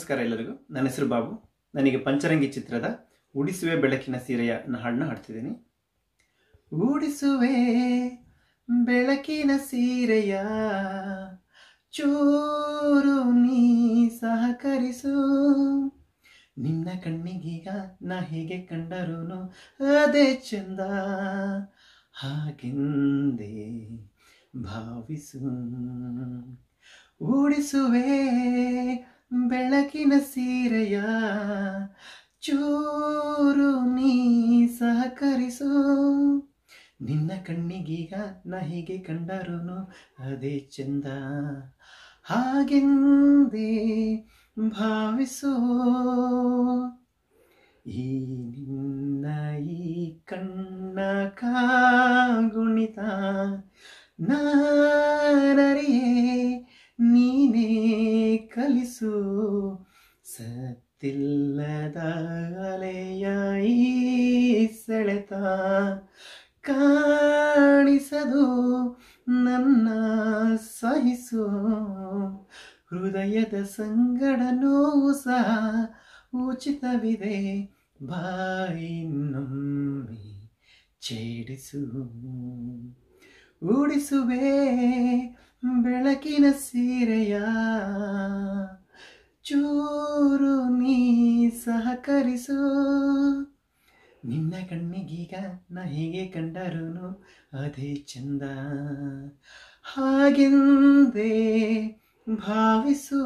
ನಮಸ್ಕಾರ ಎಲ್ಲರಿಗೂ ನನ್ನ ಹೆಸರು ಬಾಬು ನನಗೆ ಪಂಚರಂಗಿ ಚಿತ್ರದ ಉಡಿಸುವೆ ಬೆಳಕಿನ ಸೀರೆಯ ಹಾಡನ್ನ ಹಾಡ್ತಿದ್ದೀನಿ ಉಡಿಸುವೆ ಬೆಳಕಿನ ಸೀರೆಯ ಚೂರು ನೀ ಸಹಕರಿಸು ನಿನ್ನ ಕಣ್ಣಿಗೀಗ ನಾ ಹೇಗೆ ಕಂಡರೂನು ಅದೇ ಚಂದ ಹಾಗೆಂದೇ ಭಾವಿಸು ಉಡಿಸುವೆ ಬೆಳಕಿನ ಸೀರೆಯ ಚೂರು ನೀ ಸಹಕರಿಸು ನಿನ್ನ ಕಣ್ಣಿಗೀಗ ನ ಹೀಗೆ ಕಂಡರೂನು ಅದೇ ಚಂದ ಹಾಗೆಂದೇ ಭಾವಿಸೋ ಈ ನಿನ್ನ ಈ ಕಣ್ಣ ಕಾಗುಣಿತ ನಾರರಿಯೇ ನೀನೇ ಕಲಿಸು ಸತ್ತಿಲ್ಲದ ಅಲೆಯಾಯಿ ಸೆಳೆತ ಕಾಣಿಸದು ನನ್ನ ಸಹಿಸು ಹೃದಯದ ಸಂಗಡ ನೋವು ಸಹ ಉಚಿತವಿದೆ ಬಾಯಿ ನಂಬಿ ಛೇಡಿಸು ಉಡಿಸುವೆ ಬೆಳಕಿನ ಸೀರೆಯ ಚೂರು ನೀ ಸಹಕರಿಸು ನಿನ್ನ ಕಣ್ಣಿಗೀಗ ನಾ ಹೀಗೆ ಕಂಡರೂನು ಅದೇ ಚಂದ ಹಾಗೆಂದೇ ಭಾವಿಸೋ